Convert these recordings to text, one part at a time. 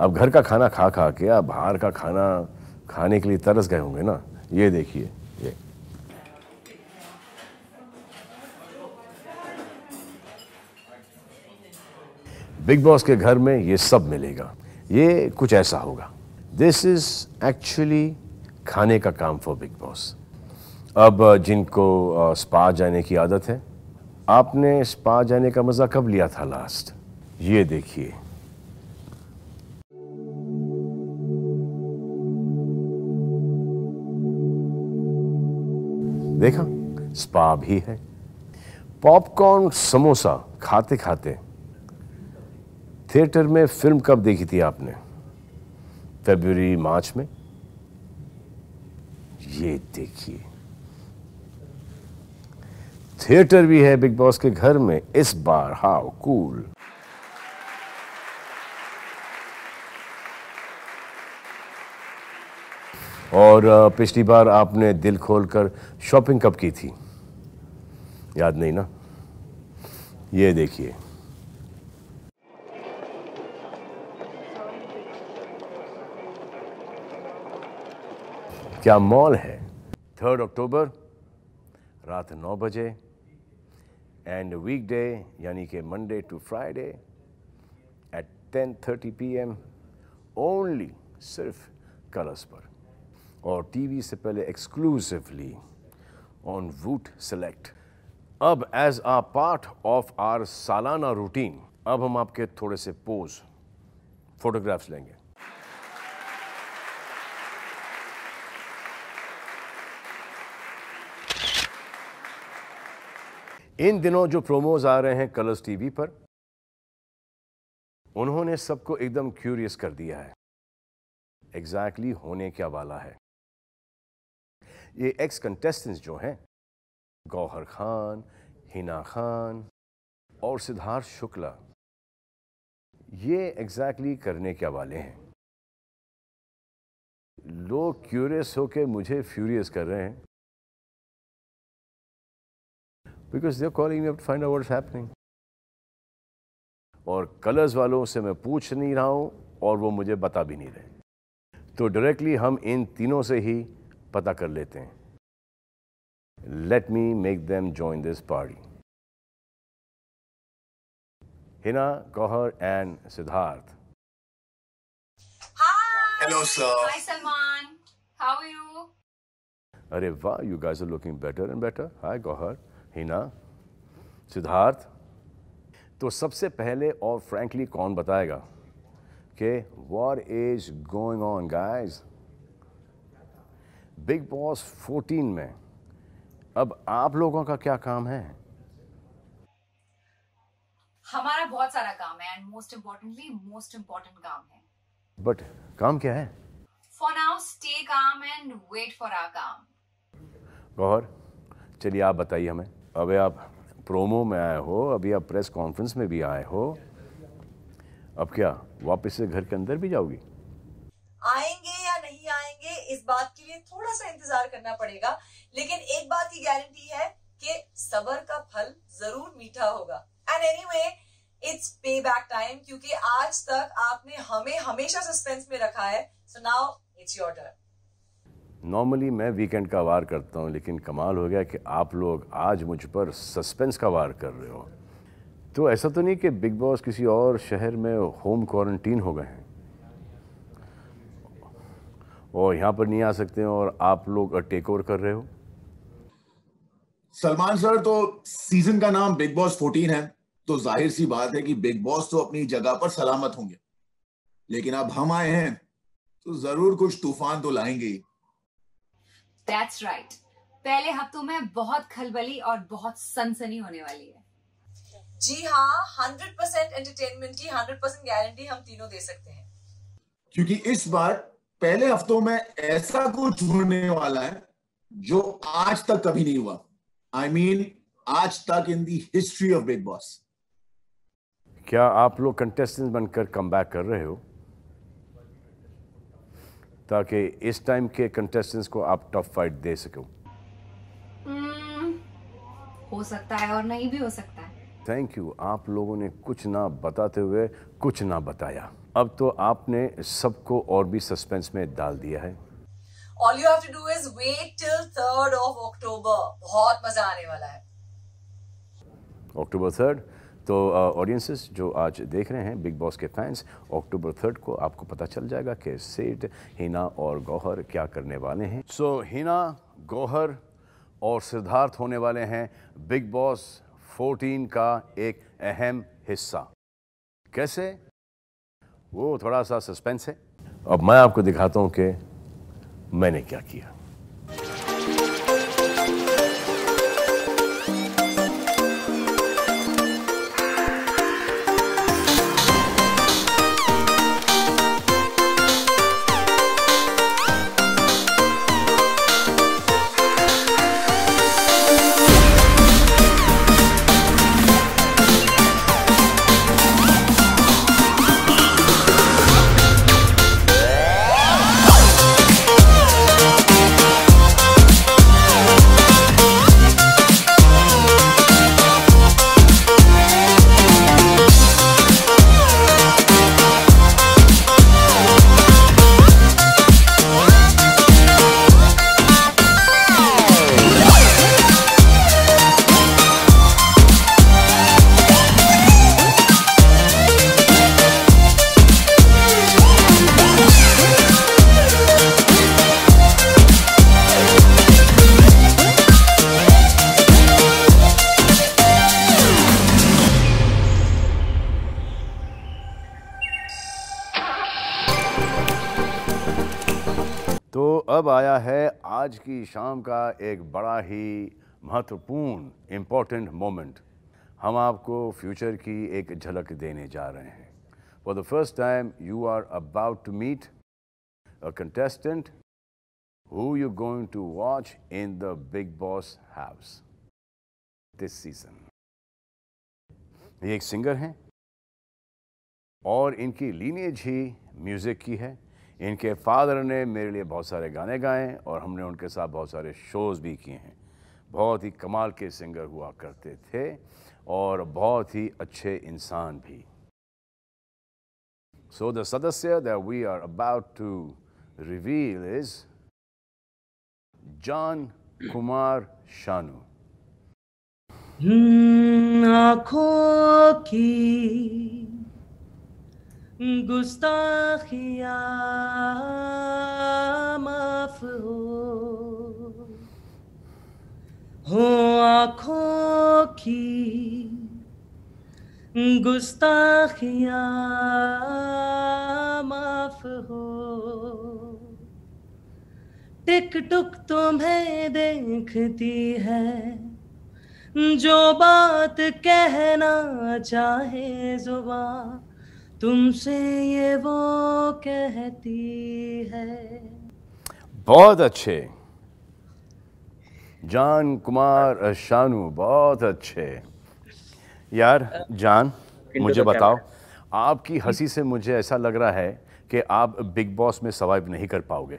अब घर का खाना खा खा के आप बाहर का खाना खाने के लिए तरस गए होंगे ना ये देखिए ये बिग बॉस के घर में ये सब मिलेगा ये कुछ ऐसा होगा दिस इज एक्चुअली खाने का काम फॉर बिग बॉस अब जिनको स्पा जाने की आदत है आपने स्पा जाने का मज़ा कब लिया था लास्ट ये देखिए देखा स्पा भी है पॉपकॉर्न समोसा खाते खाते थिएटर में फिल्म कब देखी थी आपने फेबर मार्च में ये देखिए थिएटर भी है बिग बॉस के घर में इस बार हाउ कूल cool. और पिछली बार आपने दिल खोलकर शॉपिंग कब की थी याद नहीं ना ये देखिए क्या मॉल है थर्ड अक्टूबर रात नौ बजे एंड वीक डे यानी कि Monday to Friday at ten thirty P M only सिर्फ कलर्स पर और टीवी से पहले एक्सक्लूसिवली ऑन वूट सेलेक्ट अब as a part of our सालाना रूटीन अब हम आपके थोड़े से पोज फोटोग्राफ्स लेंगे इन दिनों जो प्रोमोज आ रहे हैं कलर्स टीवी पर उन्होंने सबको एकदम क्यूरियस कर दिया है एग्जैक्टली exactly होने क्या वाला है ये एक्स कंटेस्टेंट्स जो हैं गौहर खान हिना खान और सिद्धार्थ शुक्ला ये एग्जैक्टली exactly करने के हवाले हैं लोग क्यूरियस होके मुझे फ्यूरियस कर रहे हैं because they're calling you find out happening और कलर्स वालों से मैं पूछ नहीं रहा हूँ और वो मुझे बता भी नहीं रहे तो डायरेक्टली हम इन तीनों से ही पता कर लेते हैं let me make them join this party Hina Gauhar and Siddharth hello अरे वाह you guys are looking better and better hi Gauhar Hina Siddharth तो सबसे पहले और फ्रैंकली कौन बताएगा कि war is going on guys Bigg Boss 14 में अब आप लोगों का क्या काम है हमारा बहुत सारा काम है and most importantly most important काम है बट काम क्या है for now stay calm and wait for our काम गौहर चलिए आप बताइए हमें अबे आप प्रोमो में आए हो अभी आप प्रेस कॉन्फ्रेंस में भी आए हो अब क्या वापस से घर के अंदर भी जाओगी इस बात के लिए थोड़ा सा इंतजार करना पड़ेगा लेकिन एक बात की गारंटी है कि सबर का फल जरूर मीठा होगा and anyway it's payback time क्योंकि आज तक आपने हमें हमेशा सस्पेंस में रखा है so now it's your turn normally मैं वीकेंड का वार करता हूँ लेकिन कमाल हो गया कि आप लोग आज मुझ पर सस्पेंस का वार कर रहे हो तो ऐसा तो नहीं कि बिग बॉस किसी और शहर में होम क्वारंटीन हो गए हैं और यहाँ पर नहीं आ सकते और आप लोग टेक ओवर कर रहे हो सलमान सर तो सीजन का नाम बिग बॉस 14 है तो जाहिर सी बात है कि बिग बॉस तो अपनी जगह पर सलामत होंगे लेकिन अब हम आए हैं तो जरूर कुछ तूफान तो लाएंगे That's right. पहले हफ्तों में बहुत खलबली और बहुत सनसनी होने वाली है जी हाँ हंड्रेड परसेंट एंटरटेनमेंट की हंड्रेड परसेंट गारंटी हम तीनों दे सकते हैं क्योंकि इस बार पहले हफ्तों में ऐसा कुछ होने वाला है जो आज तक कभी नहीं हुआ आई I मीन mean, आज तक in the history of Bigg Boss क्या आप लोग कंटेस्टेंट बनकर कम बैक कर रहे हो ताकि इस टाइम के कंटेस्टेंट्स को आप टफ फाइट दे सको hmm, हो सकता है और नहीं भी हो सकता है थैंक यू आप लोगों ने कुछ ना बताते हुए कुछ ना बताया अब तो आपने सबको और भी सस्पेंस में डाल दिया है all you have to do is wait till third of October बहुत मजा आने वाला है अक्टूबर थर्ड तो ऑडियंसेस uh, जो आज देख रहे हैं बिग बॉस के फैंस अक्टूबर थर्ड को आपको पता चल जाएगा कि सेठ हिना और गौहर क्या करने वाले हैं सो so, हिना गौहर और सिद्धार्थ होने वाले हैं बिग बॉस 14 का एक अहम हिस्सा कैसे वो थोड़ा सा सस्पेंस है अब मैं आपको दिखाता हूँ कि मैंने क्या किया अब आया है आज की शाम का एक बड़ा ही महत्वपूर्ण इम्पोर्टेंट मोमेंट हम आपको फ्यूचर की एक झलक देने जा रहे हैं for the first time you are about to meet a contestant who you going to watch in the Bigg Boss house this season ये एक सिंगर हैं और इनकी लीनेज ही म्यूज़िक की है इनके फादर ने मेरे लिए बहुत सारे गाने गाए और हमने उनके साथ बहुत सारे शोज़ भी किए हैं बहुत ही कमाल के सिंगर हुआ करते थे और बहुत ही अच्छे इंसान भी सो द सदस्य that we are about to reveal is Jaan Kumar Sanu आँखों की गुस्ताखिया माफ हो हो आँखों की गुस्ताखिया माफ हो टिक टुक तुम्हें देखती है जो बात कहना चाहे जुबा तुमसे ये वो कहती है बहुत अच्छे जान कुमार शानू बहुत अच्छे यार जान मुझे बताओ आपकी हंसी से मुझे ऐसा लग रहा है कि आप बिग बॉस में सर्वाइव नहीं कर पाओगे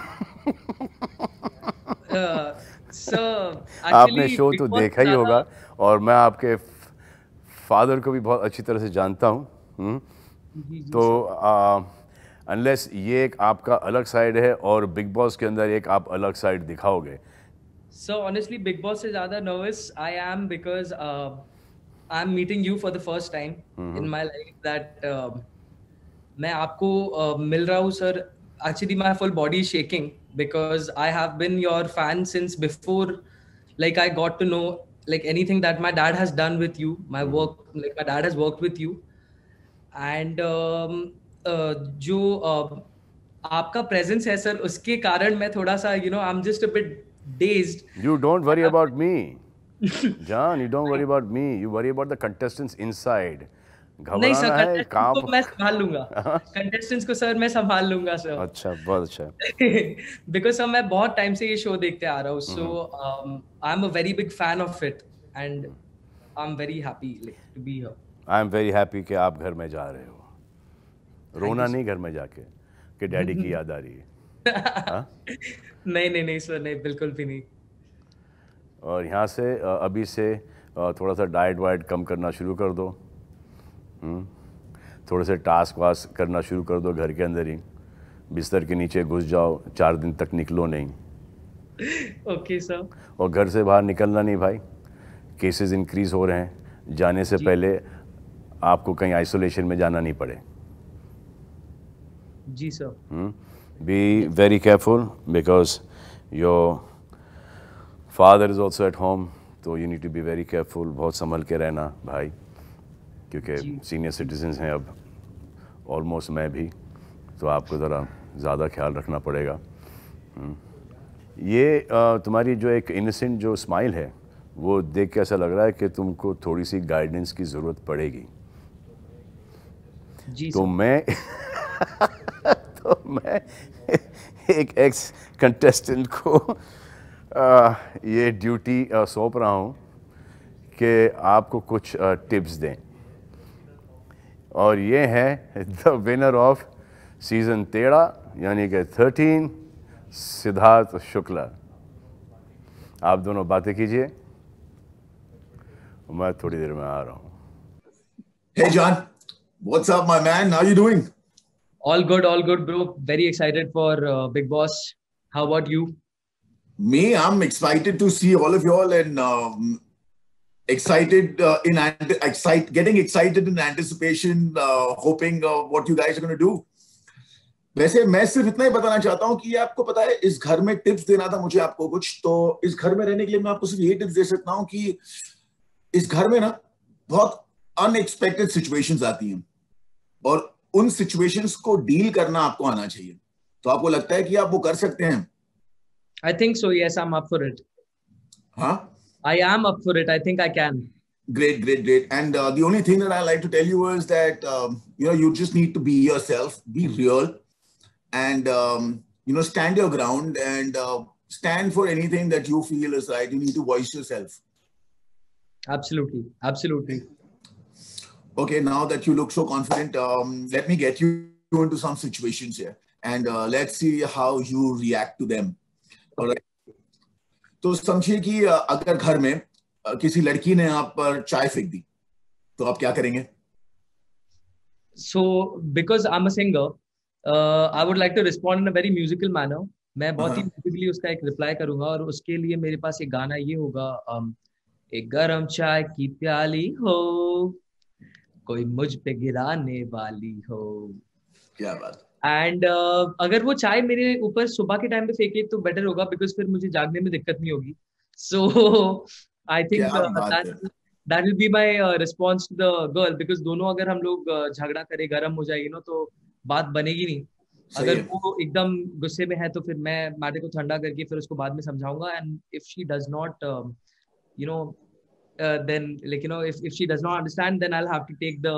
आपने शो तो देखा ही होगा और मैं आपके फादर को भी बहुत अच्छी तरह से जानता हूँ जी, जी, तो अनलेस ये एक आपका अलग साइड है और बिग बॉस के अंदर एक आप अलग साइड दिखाओगे सो ऑनेस्टली बिग बॉस से ज्यादा nervous I am because I am meeting you for the first time in my life that मैं आपको uh, मिल रहा हूँ sir actually my full body is shaking because I have been your fan since before like I got to know like anything that my dad has done with you my work like my dad has worked with you and um, uh, जो uh, आपका presence है sir उसके कारण मैं थोड़ा सा you know I am just a bit dazed you don't worry about me Jaan you don't worry about me you worry about the contestants inside नहीं sir है, काम को मैं संभाल लूंगा कंटेस्टेंट्स हाँ। को सर मैं संभाल लूंगा सर अच्छा बहुत अच्छा बिकॉज सर मैं बहुत टाइम से ये शो देखते आ रहा हूँ so I am a very big fan of it and I am very happy to be here I am very happy कि आप घर में जा रहे हो रोना नहीं घर में जाके कि डैडी की याद आ रही है हाँ? नहीं नहीं नहीं सर नहीं बिल्कुल भी नहीं और यहाँ से अभी से थोड़ा सा डाइट वाइट कम करना शुरू कर दो हम्म? थोड़े से टास्क वास्क करना शुरू कर दो घर के अंदर ही बिस्तर के नीचे घुस जाओ चार दिन तक निकलो नहीं ओके सर और घर से बाहर निकलना नहीं भाई केसेस इंक्रीज हो रहे हैं जाने से पहले आपको कहीं आइसोलेशन में जाना नहीं पड़े जी sir be very careful because your father is also at home तो you need to be very careful बहुत संभल के रहना भाई क्योंकि सीनियर सिटीजन हैं अब ऑलमोस्ट मैं भी तो आपको ज़रा ज़्यादा ख्याल रखना पड़ेगा हम्म। ये तुम्हारी जो एक इनोसेंट जो स्माइल है वो देख के ऐसा लग रहा है कि तुमको थोड़ी सी गाइडेंस की ज़रूरत पड़ेगी जी तो मैं तो मैं एक एक्स कंटेस्टेंट को आ, ये ड्यूटी सौंप रहा हूँ कि आपको कुछ आ, टिप्स दें और ये है द विनर ऑफ सीज़न तेरह यानी कि थर्टीन सिद्धार्थ शुक्ला आप दोनों बातें कीजिए मैं थोड़ी देर में आ रहा हूँ hey What's up, my man? How are you doing? All good, all good, bro. Very excited for uh, Big Boss. How about you? Me, I'm excited to see all of y'all and um, excited uh, in excite, getting excited in anticipation, uh, hoping uh, what you guys are going to do. वैसे मैं सिर्फ इतना ही बताना चाहता हूँ कि ये आपको पता है इस घर में टिप्स देना था मुझे आपको कुछ तो इस घर में रहने के लिए मैं आपको सिर्फ ये टिप्स दे सकता हूँ कि इस घर में ना बहुत अनएक्सपेक्टेड सिचुएशंस आती हैं और उन सिचुएशंस को डील करना आपको आना चाहिए तो आपको लगता है कि आप वो कर सकते हैं I think so yes I am up for it हां I am up for it I think I can great great great and uh, the only thing that i like to tell you is that um, you know you just need to be yourself be real and um, you know stand your ground and uh, stand for anything that you feel is right you need to voice yourself absolutely absolutely okay, now that you look so confident, um, let me get you into some situations here and uh, let's see how you react to them. All right. तो समझिए कि uh, अगर घर में uh, किसी लड़की ने आप पर चाय फेंक दी तो आप क्या करेंगे so because I am a singer I would like to respond in a very musical manner मैं बहुत ही म्यूजिकली uh-huh. उसका एक रिप्लाई करूंगा और उसके लिए मेरे पास एक गाना ये होगा um, एक गरम चाय की प्याली हो कोई मुझ पे गिराने वाली हो क्या बात एंड uh, अगर वो चाय मेरे ऊपर सुबह के टाइम पे फेंके तो बेटर होगा बिकॉज फिर मुझे जागने में दिक्कत नहीं होगी so I think that will be my response to the girl because दोनों अगर हम लोग uh, झगड़ा करें गर्म हो जाएगी ना तो बात बनेगी नहीं अगर वो एकदम गुस्से में है तो फिर मैं मैटर को ठंडा करके फिर उसको बाद में समझाऊंगा and if she does not you know uh, then like you know if, if she does not understand then i'll have to take the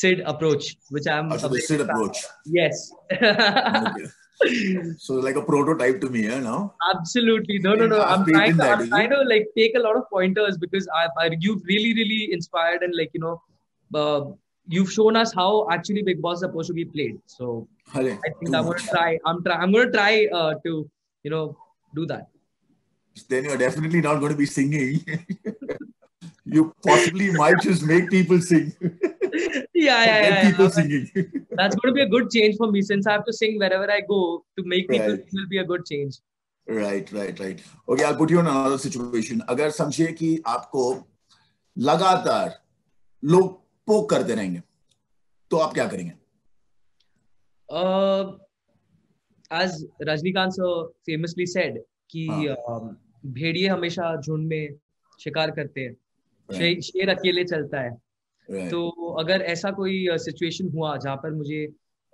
sid approach which i'm ah, so the sid approach yes okay. so like a prototype to me yeah, know. absolutely no no no i'm trying to, i'm trying to like take a lot of pointers because I, I you've really really inspired and like you know uh, you've shown us how actually big boss is supposed to be played so i think i'm going to try i'm try i'm going to try uh, to you know do that then you're definitely not going to be singing you possibly might just make people sing. yeah, yeah, yeah. People yeah. singing. That's going to be a good change for me since I have to sing wherever I go to make people right. will be a good change. Right, right, right. Okay, I'll put you in another situation. अगर समझिए कि आपको लगातार लोग पोक करते रहेंगे तो आप क्या करेंगे uh, as Rajinikanth sir famously said कि हाँ. भेड़िए हमेशा झुंड में शिकार करते हैं शेर, अकेले चलता है तो अगर ऐसा कोई सिचुएशन हुआ जहाँ पर मुझे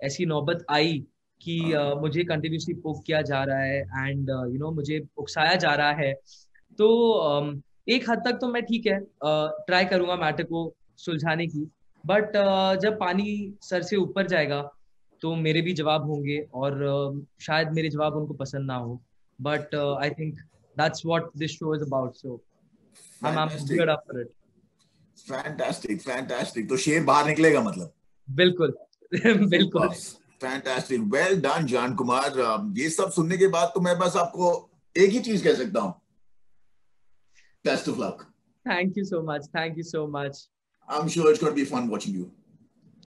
ऐसी नौबत आई कि हाँ। मुझे कंटिन्यूसली पोक किया जा रहा है एंड यू नो मुझे उकसाया जा रहा है तो एक हद तक तो मैं ठीक है ट्राई करूंगा मैटर को सुलझाने की बट जब पानी सर से ऊपर जाएगा तो मेरे भी जवाब होंगे और शायद मेरे जवाब उनको पसंद ना हो but I think that's what this show is about so Fantastic. I'm, I'm it. Fantastic, fantastic. तो शेर बाहर निकलेगा मतलब बिल्कुल बिल्कुल फैंटास्टिक वेल डन जान कुमार ये सब सुनने के बाद तो मैं बस आपको एक ही चीज कह सकता हूँ best of luck thank you so much thank you so much I am sure it's gonna be fun watching you